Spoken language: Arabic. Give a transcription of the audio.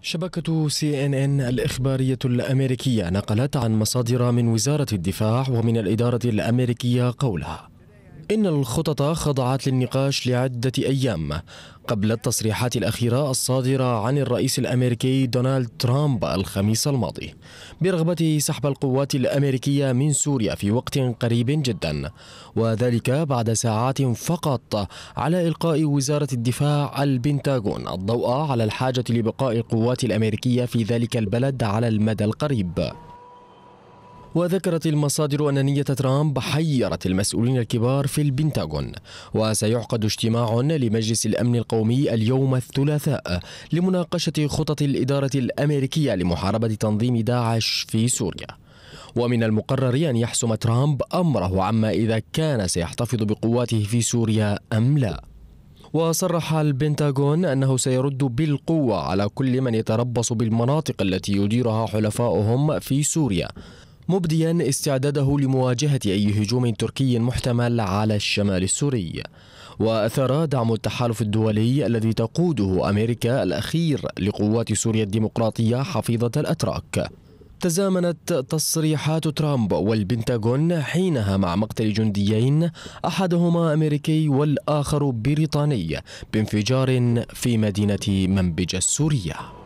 شبكة سي ان ان الإخبارية الأمريكية نقلت عن مصادر من وزارة الدفاع ومن الإدارة الأمريكية قولها إن الخطط خضعت للنقاش لعدة أيام قبل التصريحات الأخيرة الصادرة عن الرئيس الأمريكي دونالد ترامب الخميس الماضي برغبته سحب القوات الأمريكية من سوريا في وقت قريب جدا وذلك بعد ساعات فقط على إلقاء وزارة الدفاع البنتاغون الضوء على الحاجة لبقاء القوات الأمريكية في ذلك البلد على المدى القريب وذكرت المصادر أن نية ترامب حيرت المسؤولين الكبار في البنتاغون وسيعقد اجتماع لمجلس الأمن القومي اليوم الثلاثاء لمناقشة خطط الإدارة الأمريكية لمحاربة تنظيم داعش في سوريا ومن المقرر أن يحسم ترامب أمره عما إذا كان سيحتفظ بقواته في سوريا أم لا وصرح البنتاغون أنه سيرد بالقوة على كل من يتربص بالمناطق التي يديرها حلفاؤهم في سوريا مبديا استعداده لمواجهة أي هجوم تركي محتمل على الشمال السوري وأثار دعم التحالف الدولي الذي تقوده أمريكا الأخير لقوات سوريا الديمقراطية حفيظة الأتراك تزامنت تصريحات ترامب والبنتاغون حينها مع مقتل جنديين أحدهما أمريكي والآخر بريطاني بانفجار في مدينة منبج السورية